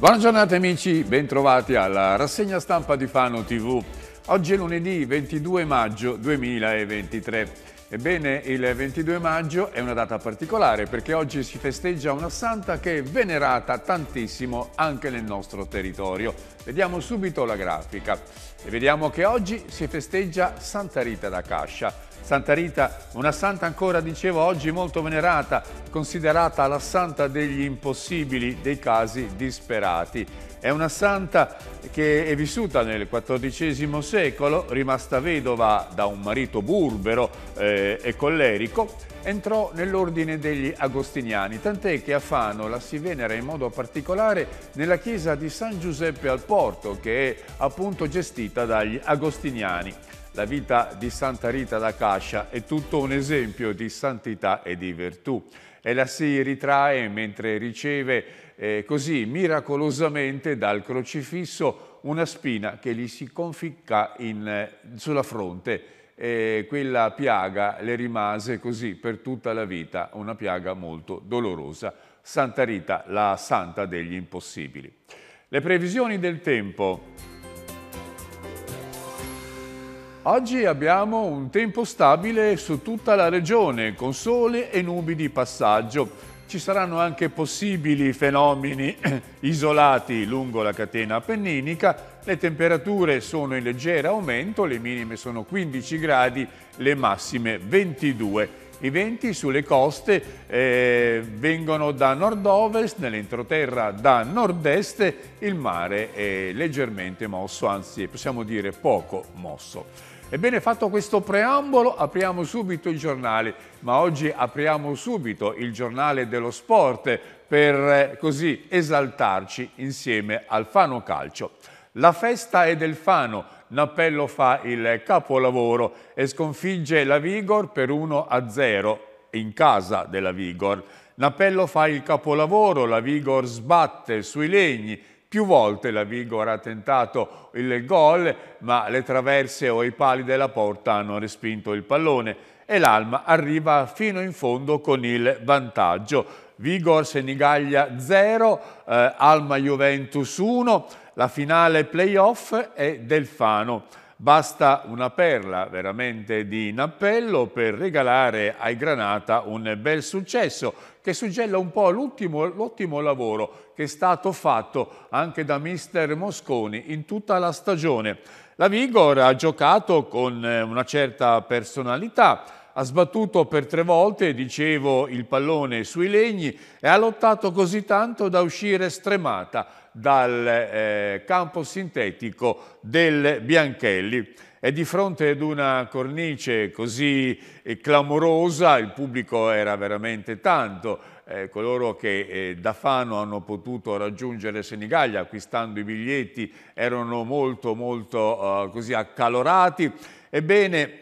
Buona giornata amici, bentrovati alla rassegna stampa di Fano TV. Oggi è lunedì 22 maggio 2023. Ebbene, il 22 maggio è una data particolare perché oggi si festeggia una santa che è venerata tantissimo anche nel nostro territorio. Vediamo subito la grafica e vediamo che oggi si festeggia Santa Rita da Cascia Santa Rita, una santa ancora, dicevo, oggi molto venerata, considerata la santa degli impossibili, dei casi disperati. È una santa che è vissuta nel XIV secolo, rimasta vedova da un marito burbero eh, e collerico, entrò nell'ordine degli agostiniani, tant'è che a Fano la si venera in modo particolare nella chiesa di San Giuseppe al Porto, che è appunto gestita dagli agostiniani. La vita di Santa Rita da Cascia è tutto un esempio di santità e di virtù e la si ritrae mentre riceve eh, così miracolosamente dal crocifisso una spina che gli si conficca in, eh, sulla fronte e quella piaga le rimase così per tutta la vita, una piaga molto dolorosa. Santa Rita, la santa degli impossibili. Le previsioni del tempo. Oggi abbiamo un tempo stabile su tutta la regione, con sole e nubi di passaggio. Ci saranno anche possibili fenomeni isolati lungo la catena appenninica. Le temperature sono in leggero aumento, le minime sono 15 gradi, le massime 22 i venti sulle coste eh, vengono da nord-ovest, nell'entroterra da nord-est, il mare è leggermente mosso, anzi possiamo dire poco mosso. Ebbene, fatto questo preambolo, apriamo subito i giornali, ma oggi apriamo subito il giornale dello sport per eh, così esaltarci insieme al Fano Calcio. La festa è del Fano, Nappello fa il capolavoro e sconfigge la Vigor per 1-0 in casa della Vigor. Nappello fa il capolavoro, la Vigor sbatte sui legni, più volte la Vigor ha tentato il gol, ma le traverse o i pali della porta hanno respinto il pallone e l'Alma arriva fino in fondo con il vantaggio. Vigor Senigallia 0, eh, Alma Juventus 1, la finale playoff è Delfano. Basta una perla veramente di in per regalare ai Granata un bel successo che suggella un po' l'ottimo lavoro che è stato fatto anche da mister Mosconi in tutta la stagione. La Vigor ha giocato con eh, una certa personalità, ha sbattuto per tre volte, dicevo, il pallone sui legni e ha lottato così tanto da uscire stremata dal eh, campo sintetico del Bianchelli. E di fronte ad una cornice così eh, clamorosa, il pubblico era veramente tanto, eh, coloro che eh, da Fano hanno potuto raggiungere Senigallia acquistando i biglietti erano molto molto eh, così accalorati. Ebbene,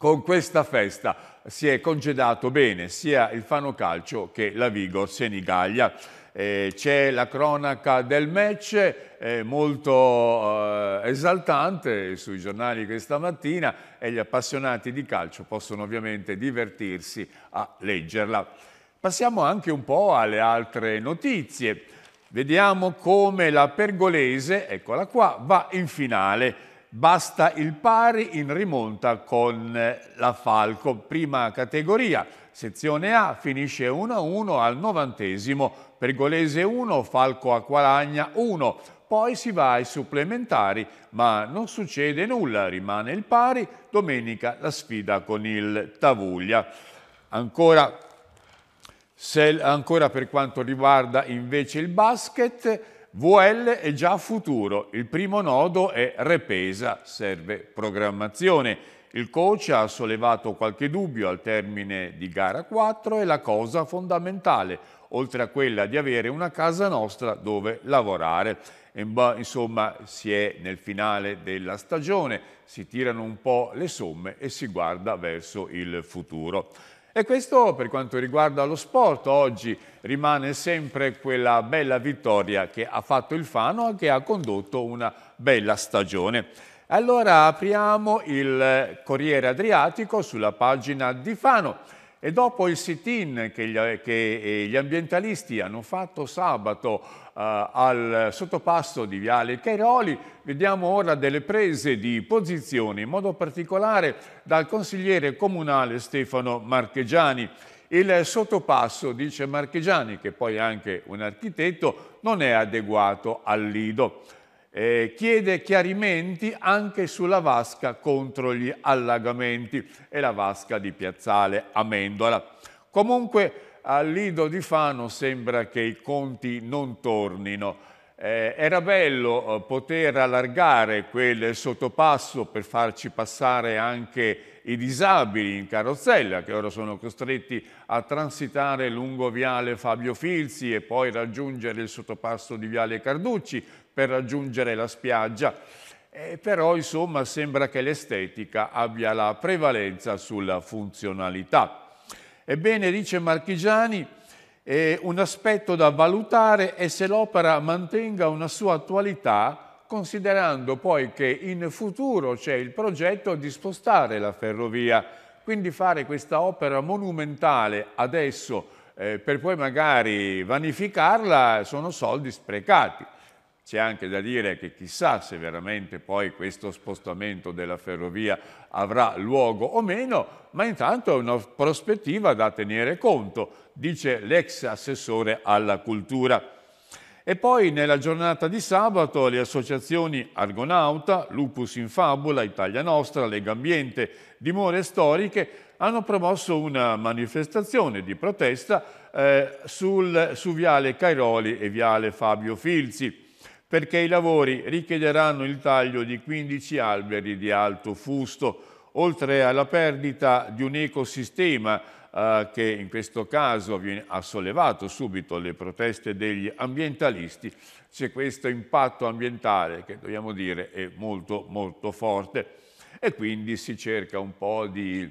con questa festa si è congedato bene sia il Fano Calcio che la Vigo Senigallia. Eh, c'è la cronaca del match eh, molto eh, esaltante sui giornali questa mattina e gli appassionati di calcio possono ovviamente divertirsi a leggerla. Passiamo anche un po' alle altre notizie. Vediamo come la Pergolese, eccola qua, va in finale basta il pari in rimonta con la Falco, prima categoria, sezione A, finisce 1-1 al novantesimo, Pergolese 1, Falco Acqualagna 1, poi si va ai supplementari, ma non succede nulla, rimane il pari, domenica la sfida con il Tavuglia. Ancora, se, ancora per quanto riguarda invece il basket, VL è già futuro, il primo nodo è Repesa, serve programmazione. Il coach ha sollevato qualche dubbio al termine di gara 4 e la cosa fondamentale, oltre a quella di avere una casa nostra dove lavorare. Insomma, si è nel finale della stagione, si tirano un po' le somme e si guarda verso il futuro. E questo per quanto riguarda lo sport, oggi rimane sempre quella bella vittoria che ha fatto il Fano e che ha condotto una bella stagione. Allora apriamo il eh, Corriere Adriatico sulla pagina di Fano e dopo il sit-in che, che, eh, gli ambientalisti hanno fatto sabato eh, al sottopasso di Viale Cairoli, vediamo ora delle prese di posizione, in modo particolare dal consigliere comunale Stefano Marchegiani. Il sottopasso, dice Marchegiani, che poi è anche un architetto, non è adeguato al lido eh, chiede chiarimenti anche sulla vasca contro gli allagamenti e la vasca di Piazzale Amendola. Comunque al Lido di Fano sembra che i conti non tornino. Eh, era bello eh, poter allargare quel sottopasso per farci passare anche i disabili in carrozzella che ora sono costretti a transitare lungo Viale Fabio Filzi e poi raggiungere il sottopasso di Viale Carducci per raggiungere la spiaggia. Eh, però insomma sembra che l'estetica abbia la prevalenza sulla funzionalità. Ebbene, dice Marchigiani, e un aspetto da valutare è se l'opera mantenga una sua attualità, considerando poi che in futuro c'è il progetto di spostare la ferrovia, quindi fare questa opera monumentale adesso eh, per poi magari vanificarla sono soldi sprecati. C'è anche da dire che chissà se veramente poi questo spostamento della ferrovia avrà luogo o meno, ma intanto è una prospettiva da tenere conto, dice l'ex assessore alla cultura. E poi nella giornata di sabato le associazioni Argonauta, Lupus in Fabula, Italia Nostra, Lega Ambiente, Dimore Storiche hanno promosso una manifestazione di protesta eh, sul, su Viale Cairoli e Viale Fabio Filzi perché i lavori richiederanno il taglio di 15 alberi di alto fusto, oltre alla perdita di un ecosistema eh, che in questo caso ha sollevato subito le proteste degli ambientalisti, c'è questo impatto ambientale che dobbiamo dire è molto molto forte e quindi si cerca un po' di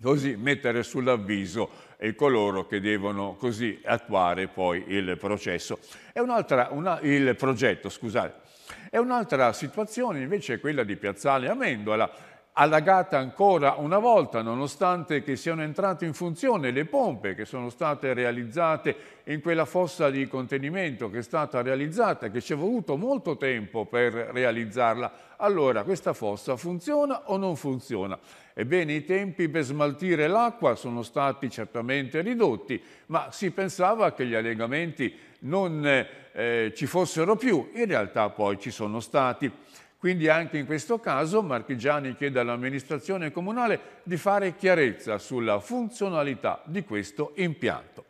così mettere sull'avviso e coloro che devono così attuare poi il processo. È un'altra, una, il progetto, scusate. È un'altra situazione invece quella di Piazzale Amendola, allagata ancora una volta, nonostante che siano entrate in funzione le pompe che sono state realizzate in quella fossa di contenimento che è stata realizzata, che ci è voluto molto tempo per realizzarla. Allora, questa fossa funziona o non funziona? Ebbene, i tempi per smaltire l'acqua sono stati certamente ridotti, ma si pensava che gli allegamenti non eh, ci fossero più, in realtà poi ci sono stati. Quindi anche in questo caso Marchigiani chiede all'amministrazione comunale di fare chiarezza sulla funzionalità di questo impianto.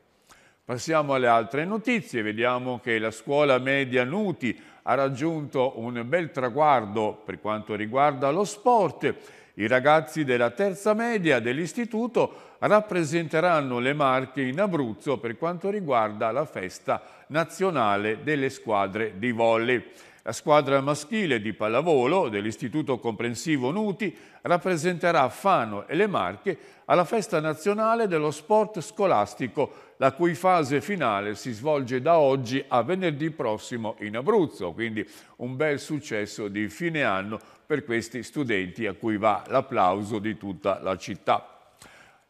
Passiamo alle altre notizie, vediamo che la scuola media Nuti ha raggiunto un bel traguardo per quanto riguarda lo sport. I ragazzi della terza media dell'istituto rappresenteranno le Marche in Abruzzo per quanto riguarda la festa nazionale delle squadre di volley. La squadra maschile di pallavolo dell'Istituto Comprensivo Nuti rappresenterà Fano e le Marche alla festa nazionale dello sport scolastico la cui fase finale si svolge da oggi a venerdì prossimo in Abruzzo, quindi un bel successo di fine anno per questi studenti a cui va l'applauso di tutta la città.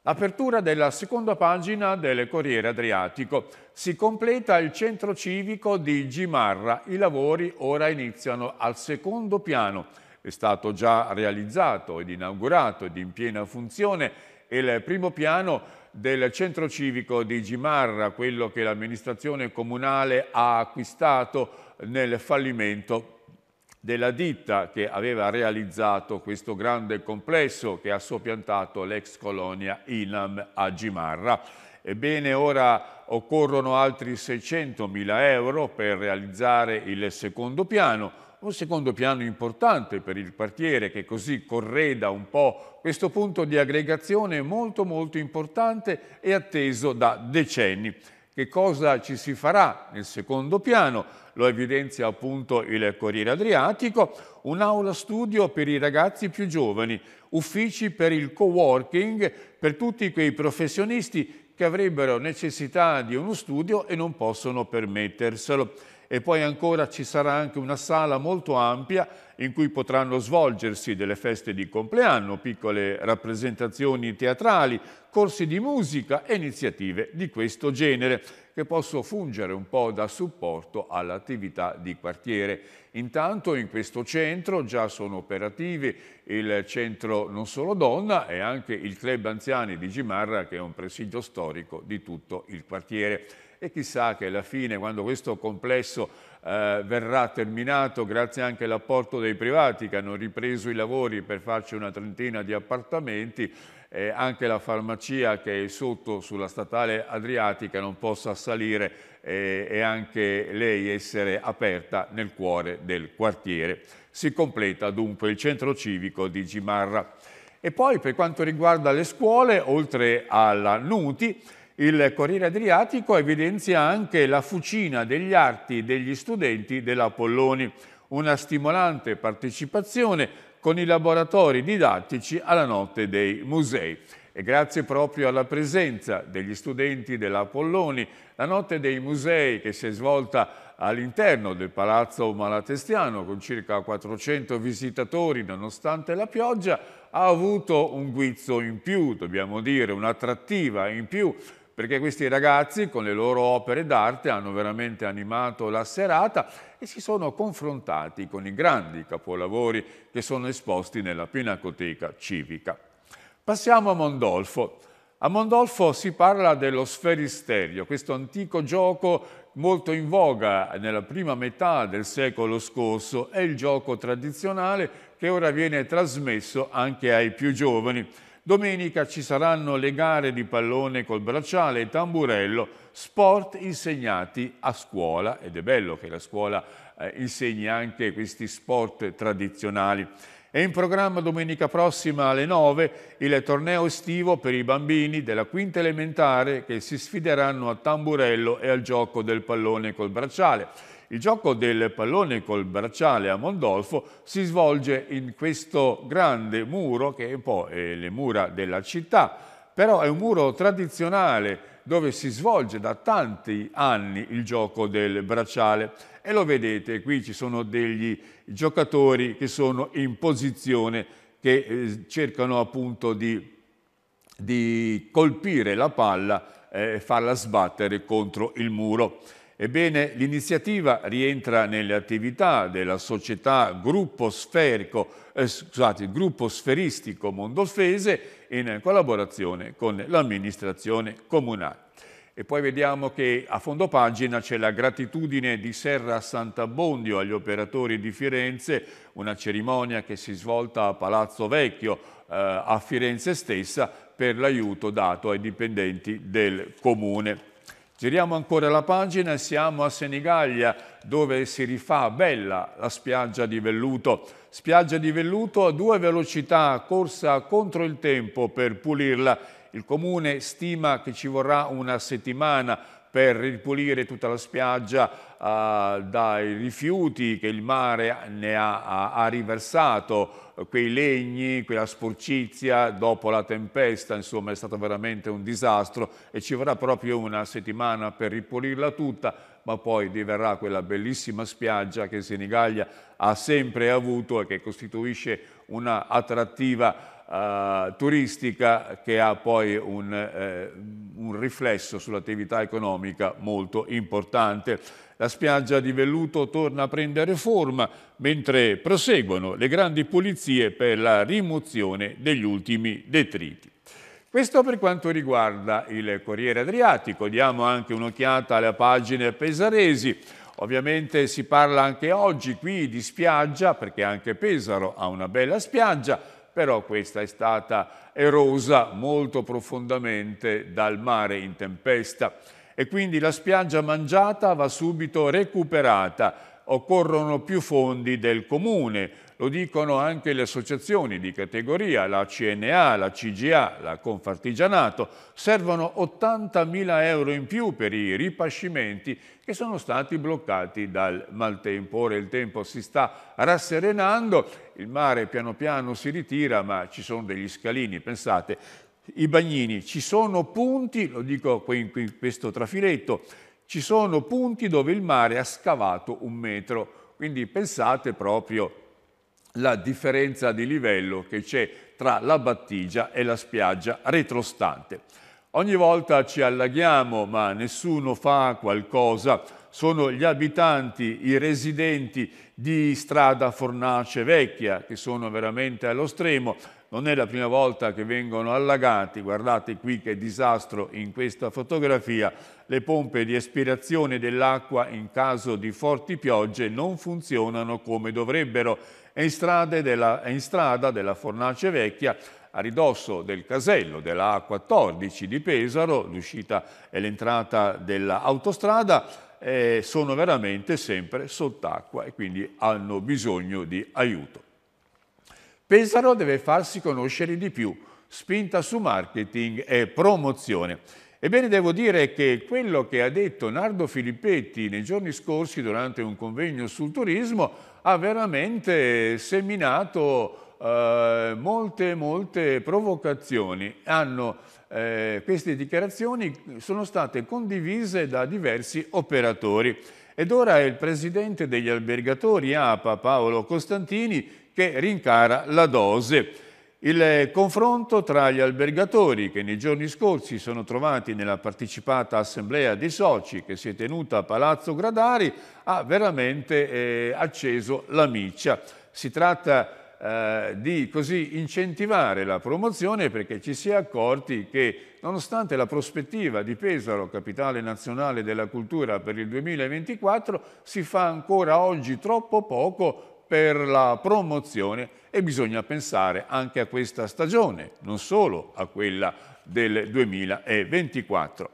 L'apertura della seconda pagina del Corriere Adriatico. Si completa il centro civico di Gimarra. I lavori ora iniziano al secondo piano è stato già realizzato ed inaugurato ed in piena funzione il primo piano del centro civico di Gimarra, quello che l'amministrazione comunale ha acquistato nel fallimento della ditta che aveva realizzato questo grande complesso che ha soppiantato l'ex colonia Inam a Gimarra. Ebbene, ora occorrono altri 600 mila euro per realizzare il secondo piano, un secondo piano importante per il quartiere che così correda un po' questo punto di aggregazione molto molto importante e atteso da decenni. Che cosa ci si farà nel secondo piano? Lo evidenzia appunto il Corriere Adriatico, un'aula studio per i ragazzi più giovani, uffici per il co-working, per tutti quei professionisti che avrebbero necessità di uno studio e non possono permetterselo e poi ancora ci sarà anche una sala molto ampia in cui potranno svolgersi delle feste di compleanno, piccole rappresentazioni teatrali, corsi di musica e iniziative di questo genere che possono fungere un po' da supporto all'attività di quartiere. Intanto in questo centro già sono operativi il centro non solo donna e anche il club anziani di Gimarra che è un presidio storico di tutto il quartiere e chissà che alla fine, quando questo complesso eh, verrà terminato, grazie anche all'apporto dei privati che hanno ripreso i lavori per farci una trentina di appartamenti, eh, anche la farmacia che è sotto sulla statale Adriatica non possa salire e anche lei essere aperta nel cuore del quartiere. Si completa dunque il centro civico di Gimarra. E poi per quanto riguarda le scuole, oltre alla Nuti, il Corriere Adriatico evidenzia anche la fucina degli arti degli studenti dell'Apolloni, una stimolante partecipazione con i laboratori didattici alla Notte dei Musei. E grazie proprio alla presenza degli studenti dell'Apolloni, la Notte dei Musei che si è svolta all'interno del Palazzo Malatestiano con circa 400 visitatori nonostante la pioggia, ha avuto un guizzo in più, dobbiamo dire, un'attrattiva in più perché questi ragazzi con le loro opere d'arte hanno veramente animato la serata e si sono confrontati con i grandi capolavori che sono esposti nella Pinacoteca Civica. Passiamo a Mondolfo. A Mondolfo si parla dello sferisterio, questo antico gioco molto in voga nella prima metà del secolo scorso, è il gioco tradizionale che ora viene trasmesso anche ai più giovani. Domenica ci saranno le gare di pallone col bracciale e tamburello, sport insegnati a scuola, ed è bello che la scuola eh, insegni anche questi sport tradizionali. È in programma domenica prossima alle 9 il torneo estivo per i bambini della quinta elementare che si sfideranno a tamburello e al gioco del pallone col bracciale. Il gioco del pallone col bracciale a Mondolfo si svolge in questo grande muro che è un po' eh, le mura della città, però è un muro tradizionale dove si svolge da tanti anni il gioco del bracciale e lo vedete, qui ci sono degli giocatori che sono in posizione, che eh, cercano appunto di, di colpire la palla eh, e farla sbattere contro il muro. Ebbene, l'iniziativa rientra nelle attività della società gruppo, sferico, eh, scusate, gruppo sferistico Mondolfese in collaborazione con l'amministrazione comunale. E poi vediamo che a fondo pagina c'è la gratitudine di Serra Sant'Abbondio agli operatori di Firenze, una cerimonia che si svolta a Palazzo Vecchio, eh, a Firenze stessa, per l'aiuto dato ai dipendenti del Comune. Giriamo ancora la pagina e siamo a Senigallia, dove si rifà bella la spiaggia di velluto. Spiaggia di velluto a due velocità, corsa contro il tempo per pulirla. Il comune stima che ci vorrà una settimana per ripulire tutta la spiaggia eh, dai rifiuti che il mare ne ha, ha, ha riversato, eh, quei legni, quella sporcizia dopo la tempesta, insomma è stato veramente un disastro e ci vorrà proprio una settimana per ripulirla tutta, ma poi diverrà quella bellissima spiaggia che Senigallia ha sempre avuto e che costituisce un'attrattiva attrattiva eh, turistica che ha poi un, eh, un riflesso sull'attività economica molto importante. La spiaggia di Velluto torna a prendere forma mentre proseguono le grandi pulizie per la rimozione degli ultimi detriti. Questo per quanto riguarda il Corriere Adriatico, diamo anche un'occhiata alle pagine pesaresi. Ovviamente si parla anche oggi qui di spiaggia, perché anche Pesaro ha una bella spiaggia, però questa è stata erosa molto profondamente dal mare in tempesta e quindi la spiaggia mangiata va subito recuperata occorrono più fondi del comune, lo dicono anche le associazioni di categoria, la CNA, la CGA, la Confartigianato, servono 80.000 euro in più per i ripascimenti che sono stati bloccati dal maltempo. Ora il tempo si sta rasserenando, il mare piano piano si ritira, ma ci sono degli scalini, pensate, i bagnini, ci sono punti, lo dico qui in questo trafiletto, ci sono punti dove il mare ha scavato un metro, quindi pensate proprio la differenza di livello che c'è tra la battigia e la spiaggia retrostante. Ogni volta ci allaghiamo, ma nessuno fa qualcosa. Sono gli abitanti, i residenti di strada Fornace Vecchia, che sono veramente allo stremo, non è la prima volta che vengono allagati, guardate qui che disastro in questa fotografia, le pompe di aspirazione dell'acqua in caso di forti piogge non funzionano come dovrebbero. È in, della, è in strada della Fornace Vecchia a ridosso del casello della A14 di Pesaro, l'uscita e l'entrata dell'autostrada, eh, sono veramente sempre sott'acqua e quindi hanno bisogno di aiuto. Pesaro deve farsi conoscere di più, spinta su marketing e promozione. Ebbene, devo dire che quello che ha detto Nardo Filippetti nei giorni scorsi durante un convegno sul turismo ha veramente seminato eh, molte, molte provocazioni. Hanno, eh, queste dichiarazioni sono state condivise da diversi operatori. Ed ora è il presidente degli albergatori APA, Paolo Costantini, che rincara la dose. Il confronto tra gli albergatori che nei giorni scorsi sono trovati nella partecipata assemblea dei soci che si è tenuta a Palazzo Gradari ha veramente eh, acceso la miccia. Si tratta eh, di così incentivare la promozione perché ci si è accorti che nonostante la prospettiva di Pesaro, capitale nazionale della cultura per il 2024, si fa ancora oggi troppo poco per la promozione e bisogna pensare anche a questa stagione, non solo a quella del 2024.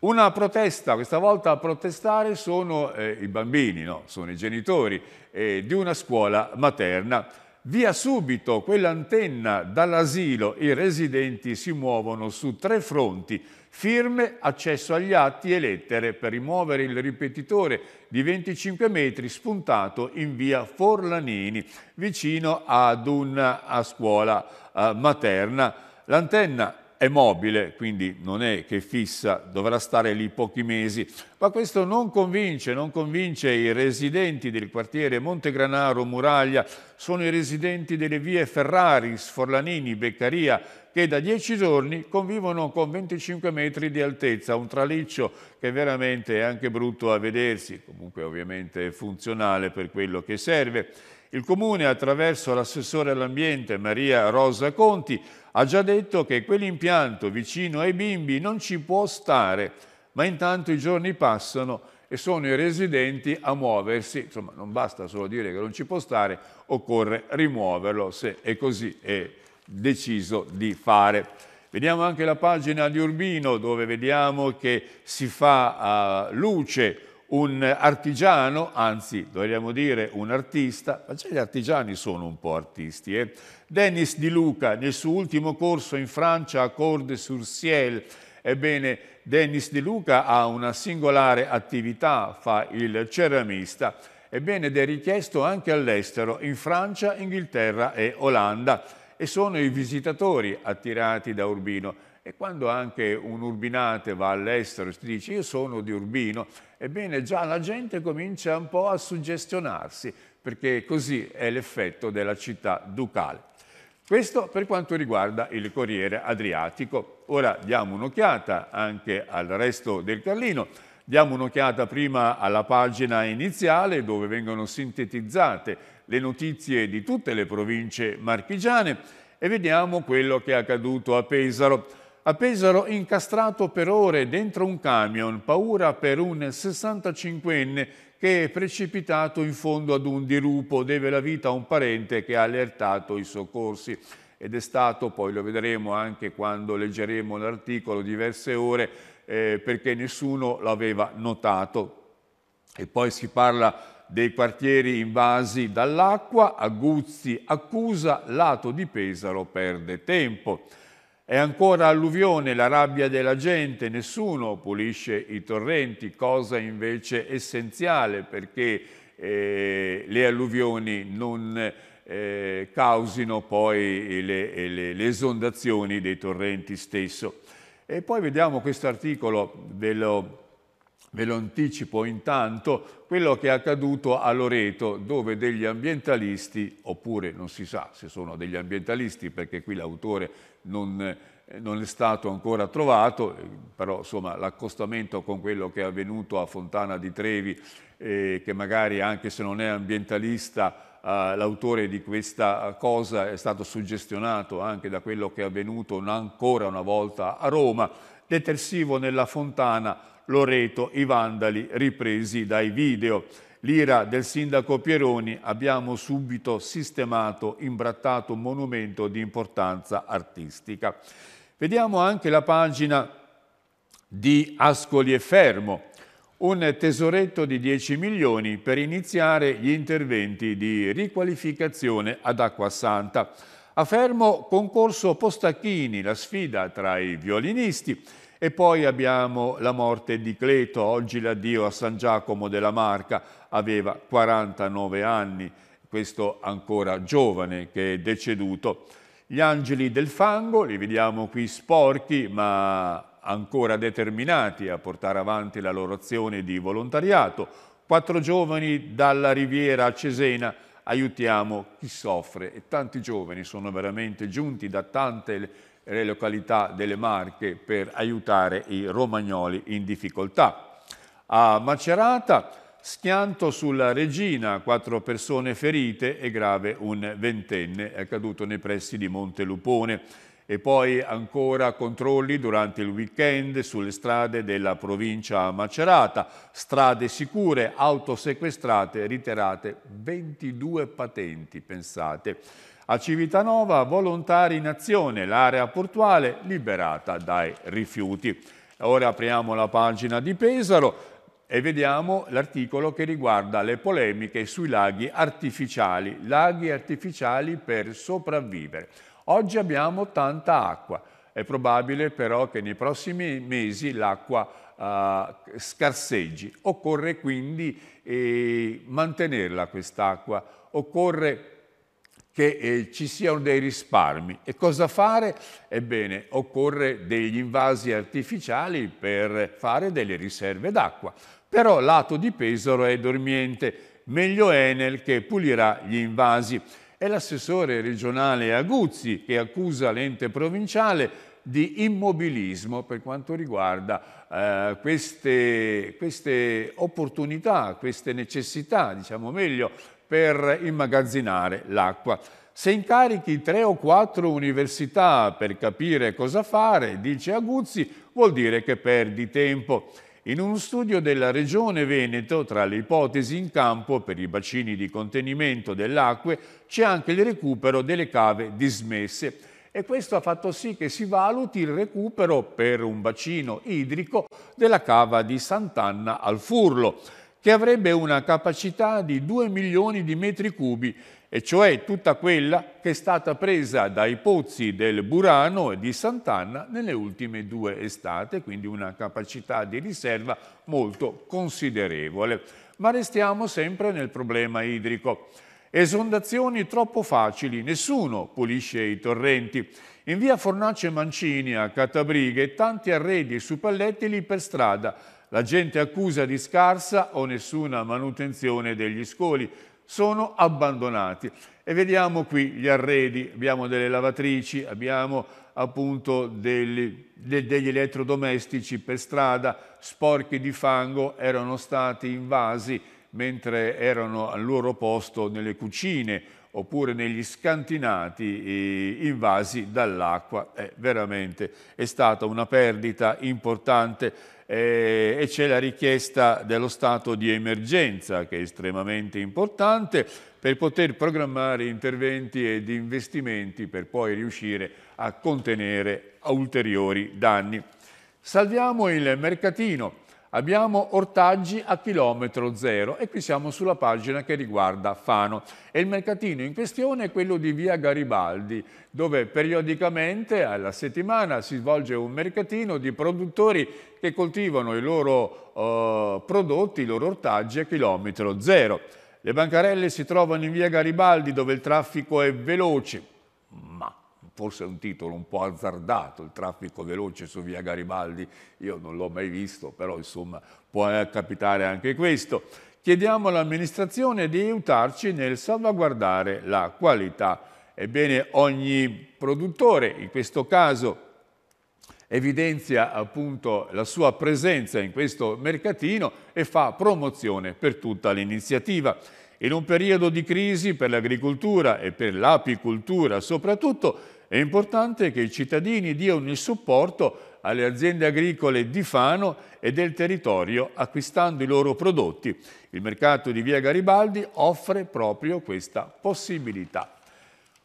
Una protesta, questa volta a protestare sono eh, i bambini, no? sono i genitori eh, di una scuola materna. Via subito quell'antenna dall'asilo, i residenti si muovono su tre fronti firme, accesso agli atti e lettere per rimuovere il ripetitore di 25 metri spuntato in via Forlanini, vicino ad una scuola eh, materna. L'antenna è mobile, quindi non è che fissa, dovrà stare lì pochi mesi, ma questo non convince, non convince i residenti del quartiere Montegranaro, Muraglia, sono i residenti delle vie Ferraris, Forlanini, Beccaria, che da dieci giorni convivono con 25 metri di altezza, un traliccio che veramente è anche brutto a vedersi, comunque ovviamente è funzionale per quello che serve. Il Comune, attraverso l'assessore all'ambiente Maria Rosa Conti, ha già detto che quell'impianto vicino ai bimbi non ci può stare, ma intanto i giorni passano e sono i residenti a muoversi. Insomma, non basta solo dire che non ci può stare, occorre rimuoverlo se è così è deciso di fare. Vediamo anche la pagina di Urbino dove vediamo che si fa eh, luce un artigiano, anzi dovremmo dire un artista, ma già gli artigiani sono un po' artisti. Eh? Dennis Di Luca nel suo ultimo corso in Francia a corde sur ciel ebbene Dennis Di Luca ha una singolare attività, fa il ceramista, ebbene ed è richiesto anche all'estero, in Francia, Inghilterra e Olanda e sono i visitatori attirati da Urbino. E quando anche un urbinate va all'estero e si dice io sono di Urbino, ebbene già la gente comincia un po' a suggestionarsi, perché così è l'effetto della città ducale. Questo per quanto riguarda il Corriere Adriatico. Ora diamo un'occhiata anche al resto del Carlino. Diamo un'occhiata prima alla pagina iniziale dove vengono sintetizzate le notizie di tutte le province marchigiane e vediamo quello che è accaduto a Pesaro. A Pesaro incastrato per ore dentro un camion, paura per un 65enne che è precipitato in fondo ad un dirupo, deve la vita a un parente che ha allertato i soccorsi ed è stato, poi lo vedremo anche quando leggeremo l'articolo, diverse ore eh, perché nessuno l'aveva notato. E poi si parla dei quartieri invasi dall'acqua, Aguzzi accusa, lato di Pesaro perde tempo. È ancora alluvione la rabbia della gente, nessuno pulisce i torrenti, cosa invece essenziale perché eh, le alluvioni non eh, causino poi le, eh, le, le, esondazioni dei torrenti stesso. E poi vediamo questo articolo, ve lo ve lo anticipo intanto, quello che è accaduto a Loreto, dove degli ambientalisti, oppure non si sa se sono degli ambientalisti, perché qui l'autore non, eh, non, è stato ancora trovato, eh, però insomma l'accostamento con quello che è avvenuto a Fontana di Trevi, eh, che magari anche se non è ambientalista, eh, l'autore di questa cosa è stato suggestionato anche da quello che è avvenuto ancora una volta a Roma, detersivo nella Fontana, Loreto i vandali ripresi dai video. L'ira del sindaco Pieroni abbiamo subito sistemato, imbrattato un monumento di importanza artistica. Vediamo anche la pagina di Ascoli e Fermo, un tesoretto di 10 milioni per iniziare gli interventi di riqualificazione ad Acqua Santa. A Fermo concorso Postacchini, la sfida tra i violinisti. E poi abbiamo la morte di Cleto, oggi l'addio a San Giacomo della Marca, aveva 49 anni, questo ancora giovane che è deceduto. Gli angeli del fango, li vediamo qui sporchi ma ancora determinati a portare avanti la loro azione di volontariato. Quattro giovani dalla riviera a Cesena, aiutiamo chi soffre e tanti giovani sono veramente giunti da tante le località delle Marche per aiutare i romagnoli in difficoltà. A Macerata, schianto sulla Regina, quattro persone ferite e grave un ventenne caduto nei pressi di Montelupone. E poi ancora controlli durante il weekend sulle strade della provincia Macerata, strade sicure, auto sequestrate, ritirate 22 patenti, pensate. A Civitanova volontari in azione, l'area portuale liberata dai rifiuti. Ora apriamo la pagina di Pesaro e vediamo l'articolo che riguarda le polemiche sui laghi artificiali, laghi artificiali per sopravvivere. Oggi abbiamo tanta acqua, è probabile però che nei prossimi mesi l'acqua eh, scarseggi. Occorre quindi eh, mantenerla quest'acqua, occorre che eh, ci siano dei risparmi. E cosa fare? Ebbene, occorre degli invasi artificiali per fare delle riserve d'acqua. Però lato di Pesaro è dormiente, meglio Enel che pulirà gli invasi. È l'assessore regionale Aguzzi che accusa l'ente provinciale di immobilismo per quanto riguarda eh, queste, queste opportunità, queste necessità, diciamo meglio, per immagazzinare l'acqua. Se incarichi tre o quattro università per capire cosa fare, dice Aguzzi, vuol dire che perdi tempo. In uno studio della Regione Veneto, tra le ipotesi in campo per i bacini di contenimento dell'acqua, c'è anche il recupero delle cave dismesse e questo ha fatto sì che si valuti il recupero per un bacino idrico della cava di Sant'Anna al Furlo che avrebbe una capacità di 2 milioni di metri cubi, e cioè tutta quella che è stata presa dai pozzi del Burano e di Sant'Anna nelle ultime due estate, quindi una capacità di riserva molto considerevole. Ma restiamo sempre nel problema idrico. Esondazioni troppo facili, nessuno pulisce i torrenti. In via Fornace Mancini a Catabrighe tanti arredi e suppellettili per strada, la gente accusa di scarsa o nessuna manutenzione degli scoli. Sono abbandonati. E vediamo qui gli arredi. Abbiamo delle lavatrici, abbiamo appunto degli, de, degli elettrodomestici per strada, sporchi di fango, erano stati invasi mentre erano al loro posto nelle cucine oppure negli scantinati invasi dall'acqua. È veramente è stata una perdita importante eh, e c'è la richiesta dello stato di emergenza che è estremamente importante per poter programmare interventi ed investimenti per poi riuscire a contenere ulteriori danni. Salviamo il mercatino. Abbiamo ortaggi a chilometro zero e qui siamo sulla pagina che riguarda Fano. E il mercatino in questione è quello di via Garibaldi, dove periodicamente alla settimana si svolge un mercatino di produttori che coltivano i loro eh, prodotti, i loro ortaggi a chilometro zero. Le bancarelle si trovano in via Garibaldi dove il traffico è veloce, ma forse è un titolo un po' azzardato, il traffico veloce su via Garibaldi, io non l'ho mai visto, però insomma può eh, capitare anche questo. Chiediamo all'amministrazione di aiutarci nel salvaguardare la qualità. Ebbene, ogni produttore, in questo caso evidenzia appunto la sua presenza in questo mercatino e fa promozione per tutta l'iniziativa. In un periodo di crisi per l'agricoltura e per l'apicoltura soprattutto è importante che i cittadini diano il supporto alle aziende agricole di Fano e del territorio acquistando i loro prodotti. Il mercato di Via Garibaldi offre proprio questa possibilità.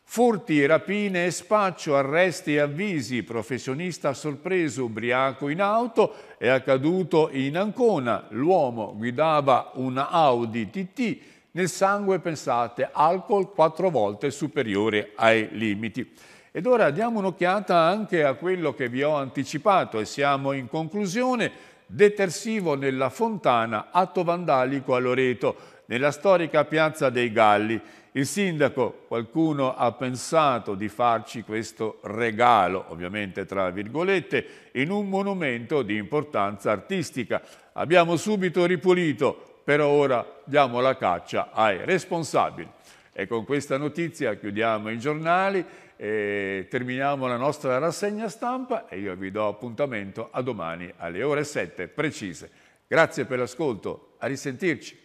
Furti, rapine e spaccio, arresti e avvisi, professionista sorpreso ubriaco in auto, è accaduto in Ancona. L'uomo guidava una Audi TT, nel sangue, pensate, alcol quattro volte superiore ai limiti. Ed ora diamo un'occhiata anche a quello che vi ho anticipato e siamo in conclusione, detersivo nella fontana, atto vandalico a Loreto, nella storica piazza dei Galli. Il sindaco, qualcuno ha pensato di farci questo regalo, ovviamente tra virgolette, in un monumento di importanza artistica. Abbiamo subito ripulito, però ora diamo la caccia ai responsabili. E con questa notizia chiudiamo i giornali e terminiamo la nostra rassegna stampa e io vi do appuntamento a domani alle ore 7 precise. Grazie per l'ascolto, a risentirci.